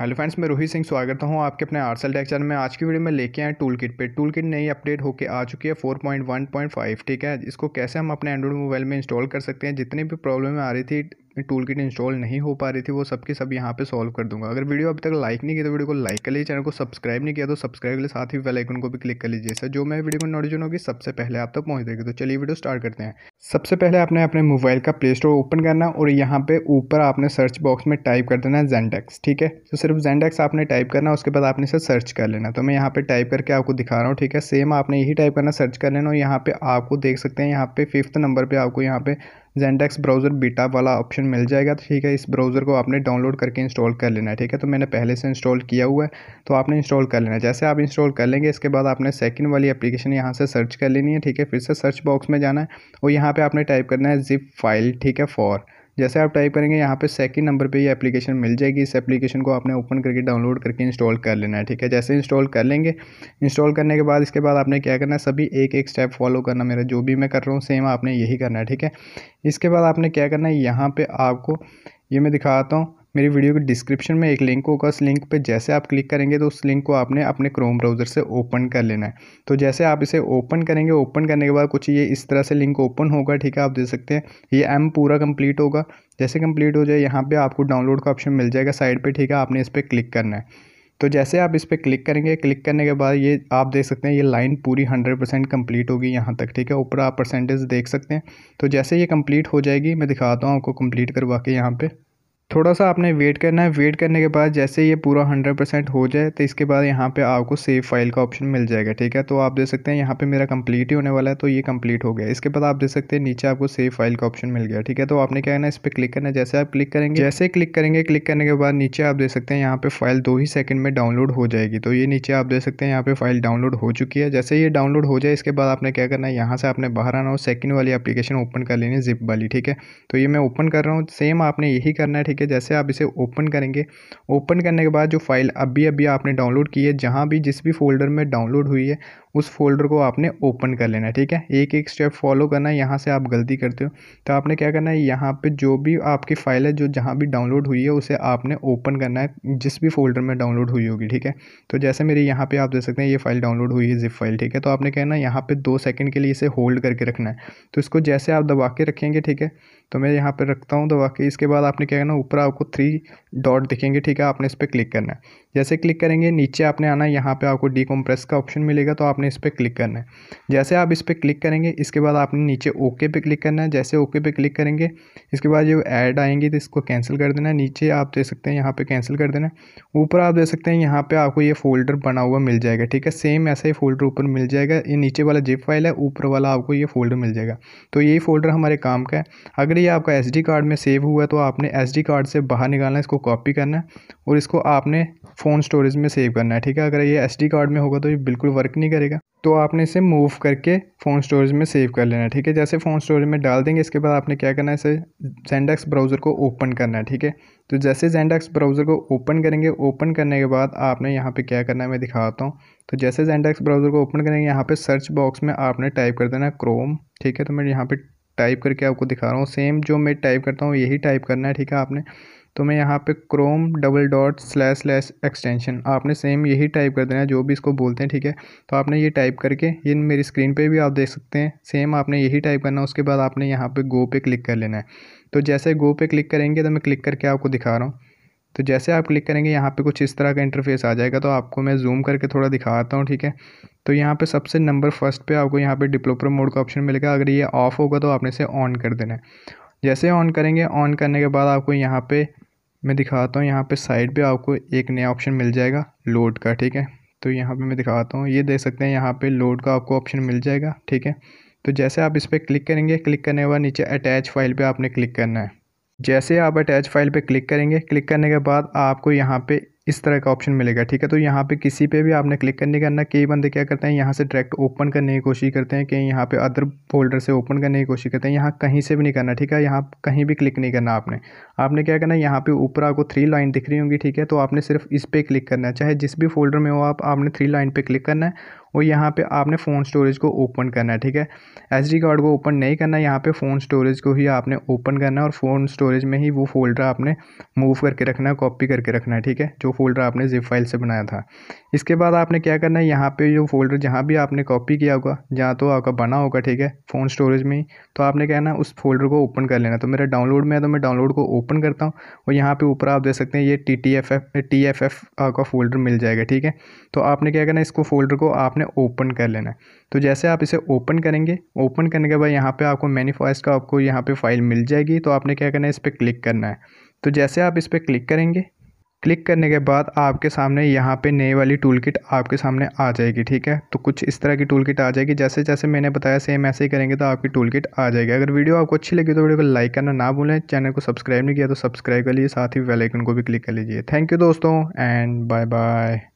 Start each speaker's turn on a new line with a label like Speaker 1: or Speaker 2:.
Speaker 1: hello friends मैं रोहित सिंह स्वागत करता हूँ आपके अपने आर्सल टेक चैनल में आज की वीडियो में लेके आए टूल किट पर टूल किट नई अपडेट होकर आ चुकी है 4.1.5 ठीक है इसको कैसे हम अपने एंड्रॉइड मोबाइल में इंस्टॉल कर सकते हैं जितनी भी प्रॉब्लम आ रही थी जितनी टूल किट इंस्टॉल नहीं हो पा रही थी वो सबकी सब यहाँ पे सॉल्व कर दूंगा अगर वीडियो अभी तक लाइक नहीं किया तो वीडियो को लाइक कर लीजिए चैनल को सब्सक्राइब नहीं किया तो सब्सक्राइब के लिए साथ ही वेलाइकन को भी क्लिक कर लीजिए सर जो मैं वीडियो को नोटिजन होगी सबसे पहले आप तक पहुँच देगी तो चलिए वीडियो स्टार्ट करते हैं सबसे पहले आपने अपने मोबाइल का प्ले स्टोर ओपन करना और यहाँ पे ऊपर आपने सर्च बॉक्स में टाइप कर देना जेंडेक्स ठीक है तो सिर्फ जेंडेक्स आपने टाइप करना उसके बाद आपने इसे सर्च कर लेना तो मैं यहाँ पे टाइप करके आपको दिखा रहा हूँ ठीक है सेम आपने यही टाइप करना सर्च कर लेना और यहाँ पे आपको देख सकते हैं यहाँ पे फिफ्थ नंबर पे आपको यहाँ पे जेंडेक्स ब्राउज़र बीटा वाला ऑप्शन मिल जाएगा ठीक है इस ब्राउज़र को आपने डाउनलोड करके इंस्टॉल कर लेना है ठीक है तो मैंने पहले से इंस्टॉल किया हुआ है तो आपने इंस्टॉल कर लेना है जैसे आप इंस्टॉल कर लेंगे इसके बाद आपने सेकंड वाली एप्लीकेशन यहाँ से सर्च कर लेनी है ठीक है फिर से सर्च बॉक्स में जाना है और यहाँ पर आपने टाइप करना है जिप फाइल ठीक है फॉर जैसे आप टाइप करेंगे यहाँ पे सेकंड नंबर पे ये एप्लीकेशन मिल जाएगी इस एप्लीकेशन को आपने ओपन करके डाउनलोड करके इंस्टॉल कर लेना है ठीक है जैसे इंस्टॉल कर लेंगे इंस्टॉल करने के बाद इसके बाद आपने क्या करना है सभी एक एक स्टेप फॉलो करना मेरा जो भी मैं कर रहा हूँ सेम आपने यही करना है ठीक है इसके बाद आपने क्या करना है यहाँ पर आपको ये मैं दिखाता हूँ मेरी वीडियो के डिस्क्रिप्शन में एक लिंक होगा उस लिंक पे जैसे आप क्लिक करेंगे तो उस लिंक को आपने अपने क्रोम ब्राउज़र से ओपन कर लेना है तो जैसे आप इसे ओपन करेंगे ओपन करने के बाद कुछ ये इस तरह से लिंक ओपन होगा ठीक है आप देख सकते हैं ये एम पूरा कंप्लीट होगा जैसे कंप्लीट हो जाए यहाँ पर आपको डाउनलोड का ऑप्शन मिल जाएगा साइड पर ठीक है आपने इस पर क्लिक करना है तो जैसे आप इस पर क्लिक करेंगे क्लिक करने के बाद ये आप देख सकते हैं ये लाइन पूरी हंड्रेड परसेंट कम्प्लीट होगी यहाँ तक ठीक है ऊपर आप परसेंटेज देख सकते हैं तो जैसे ये कंप्लीट हो जाएगी मैं दिखाता हूँ आपको कंप्लीट करवा के यहाँ पर थोड़ा सा आपने वेट करना है वेट करने के बाद जैसे ये पूरा हंड्रेड परसेंट हो जाए तो इसके बाद यहाँ पे आपको सेव फाइल का ऑप्शन मिल जाएगा ठीक है तो आप देख सकते हैं यहाँ पे मेरा कंप्लीट ही होने वाला है तो ये कंप्लीट हो गया इसके बाद आप देख सकते हैं नीचे आपको सेव फाइल का ऑप्शन मिल गया ठीक है तो आपने क्या करना इस पर क्लिक करना है जैसे आप क्लिक करेंगे जैसे क्लिक करेंगे क्लिक करने के बाद नीचे आप देख सकते हैं यहाँ पे फाइल दो ही सेकंड में डाउनलोड हो जाएगी तो ये नीचे आप देख सकते हैं यहाँ पे फाइल डाउनलोड हो चुकी है जैसे ये डाउनलोड हो जाए इसके बाद आपने क्या करना है यहाँ से आपने बाहर आना हो सेकंड वाली अपलीकेशन ओपन कर लेनी जिप वाली ठीक है तो ये मैं ओपन कर रहा हूँ सेम आपने यही करना है ठीक करके जैसे आप इसे ओपन करेंगे ओपन करने के बाद जो फाइल अभी अभी आपने डाउनलोड की है जहाँ भी जिस भी फोल्डर में डाउनलोड हुई है उस फ़ोल्डर को आपने ओपन कर लेना है ठीक है एक एक स्टेप फॉलो करना है यहाँ से आप गलती करते हो तो आपने क्या करना है यहाँ पे जो भी आपकी फ़ाइल है जो जहाँ भी डाउनलोड हुई है उसे आपने ओपन करना है जिस भी फोल्डर में डाउनलोड हुई होगी ठीक है तो जैसे मेरी यहाँ पर आप देख सकते हैं ये फाइल डाउनलोड हुई है जिप फाइल ठीक है तो आपने कहना है यहाँ पर दो सेकेंड के लिए इसे होल्ड करके रखना है तो इसको जैसे आप दबा के रखेंगे ठीक है तो मैं यहाँ पर रखता हूँ दबा के इसके बाद आपने क्या करना ऊपर आपको थ्री डॉट दिखेंगे ठीक है आपने इस पर क्लिक करना है जैसे क्लिक करेंगे नीचे आपने आना है यहाँ पे आपको डीकम्प्रेस का ऑप्शन मिलेगा तो आपने इस पर क्लिक करना है जैसे आप इस पर क्लिक करेंगे इसके बाद आपने नीचे ओके पे क्लिक करना है जैसे ओके पे क्लिक करेंगे इसके बाद जो ऐड आएंगी तो इसको कैंसिल कर देना है नीचे आप दे सकते हैं यहाँ पर कैंसिल कर देना है ऊपर आप दे सकते हैं यहाँ पर आपको ये फोल्डर बना हुआ मिल जाएगा ठीक है सेम ऐसा ही फोल्डर ऊपर मिल जाएगा ये नीचे वाला जिप फाइल है ऊपर वाला आपको ये फोल्डर मिल जाएगा तो यही फोल्डर हमारे काम का है अगर ये आपका एस कार्ड में सेव हुआ है तो आपने एस कार्ड से बाहर निकालना है इसको कॉपी करना है और इसको आपने फ़ोन स्टोरेज में सेव करना है ठीक है अगर ये एस कार्ड में होगा तो ये बिल्कुल वर्क नहीं करेगा तो आपने इसे मूव करके फ़ोन स्टोरेज में सेव कर लेना है ठीक है जैसे फ़ोन स्टोरेज में डाल देंगे इसके बाद आपने क्या करना है इसे जेंडेक्स ब्राउज़र को ओपन करना है ठीक है तो जैसे जेंडेक्स ब्राउज़र को ओपन करेंगे ओपन करने के बाद आपने यहाँ पे क्या करना है मैं दिखाता हूँ तो जैसे जेंडेक्स ब्राउज़र को ओपन करेंगे यहाँ पर सर्च बॉक्स में आपने टाइप कर देना क्रोम ठीक है तो मैं यहाँ पर टाइप करके आपको दिखा रहा हूँ सेम जो मैं टाइप करता हूँ यही टाइप करना है ठीक है आपने तो मैं यहाँ पे chrome double dot slash slash extension आपने सेम यही टाइप कर देना है जो भी इसको बोलते हैं ठीक है तो आपने ये टाइप करके ये मेरी स्क्रीन पे भी आप देख सकते हैं सेम आपने यही टाइप करना है उसके बाद आपने यहाँ पे गो पे क्लिक कर लेना है तो जैसे गो पे क्लिक करेंगे तो मैं क्लिक करके आपको दिखा रहा हूँ तो जैसे आप क्लिक करेंगे यहाँ पे कुछ इस तरह का इंटरफेस आ जाएगा तो आपको मैं जूम करके थोड़ा दिखाता हूँ ठीक है तो यहाँ पे सबसे नंबर फर्स्ट पे आपको यहाँ पे डिप्लोपर मोड का ऑप्शन मिलेगा अगर ये ऑफ होगा तो आपने इसे ऑन कर देना है जैसे ऑन करेंगे ऑन करने के बाद आपको यहाँ पे मैं दिखाता हूँ यहाँ पे साइड पे आपको एक नया ऑप्शन मिल जाएगा लोड का ठीक है तो यहाँ पे मैं दिखाता हूँ ये देख सकते हैं यहाँ पे लोड का आपको ऑप्शन मिल जाएगा ठीक है तो जैसे आप इस पर क्लिक करेंगे क्लिक करने के बाद नीचे अटैच फाइल पर आपने क्लिक करना है जैसे आप अटैच फाइल पर क्लिक करेंगे क्लिक करने के बाद आपको यहाँ पर इस तरह का ऑप्शन मिलेगा ठीक है तो यहाँ पे किसी पे भी आपने क्लिक करने करना कई बंदे क्या करते हैं यहाँ से डायरेक्ट ओपन करने की कोशिश करते हैं कहीं यहाँ पे अदर फोल्डर से ओपन करने की कोशिश करते हैं यहाँ कहीं से भी नहीं करना ठीक है यहाँ कहीं भी क्लिक नहीं करना आपने आपने क्या करना है यहाँ पे ऊपर आपको थ्री लाइन दिख रही होंगी ठीक है तो आपने सिर्फ इस पर क्लिक करना है चाहे जिस भी फोल्डर में हो आप आपने थ्री लाइन पर क्लिक करना है और यहाँ पे आपने फ़ोन स्टोरेज को ओपन करना है ठीक है एस कार्ड को ओपन नहीं करना यहाँ पे फ़ोन स्टोरेज को ही आपने ओपन करना है और फ़ोन स्टोरेज में ही वो फोल्डर आपने मूव करके रखना है कॉपी करके रखना है ठीक है जो फोल्डर आपने जिप फाइल से बनाया था इसके बाद आपने क्या करना है यहाँ पे जो फोल्डर जहाँ भी आपने कॉपी किया होगा जहाँ तो आपका बना होगा ठीक है फ़ोन स्टोरेज में ही तो आपने क्या है ना उस फोल्डर को ओपन कर लेना तो मेरा डाउनलोड में है तो मैं डाउनलोड को ओपन करता हूँ और यहाँ पर ऊपर आप देख सकते हैं ये T T F F T F F का फोल्डर मिल जाएगा ठीक है तो आपने क्या करना है इसको फोल्डर को आपने ओपन कर लेना है तो जैसे आप इसे ओपन करेंगे ओपन करने के बाद यहाँ पर आपको मैनीफॉइस का आपको यहाँ पर फाइल मिल जाएगी तो आपने क्या करना है इस पर क्लिक करना है तो जैसे आप इस पर क्लिक करेंगे क्लिक करने के बाद आपके सामने यहाँ पे नई वाली टूल किट आपके सामने आ जाएगी ठीक है तो कुछ इस तरह की टूल किट आ जाएगी जैसे जैसे मैंने बताया सेम ऐसे ही करेंगे तो आपकी टूल किट आ जाएगी अगर वीडियो आपको अच्छी लगी तो वीडियो को लाइक करना ना भूलें चैनल को सब्सक्राइब नहीं किया तो सब्सक्राइब कर लीजिए साथ ही वेलाइकन को भी क्लिक कर लीजिए थैंक यू दोस्तों एंड बाय बाय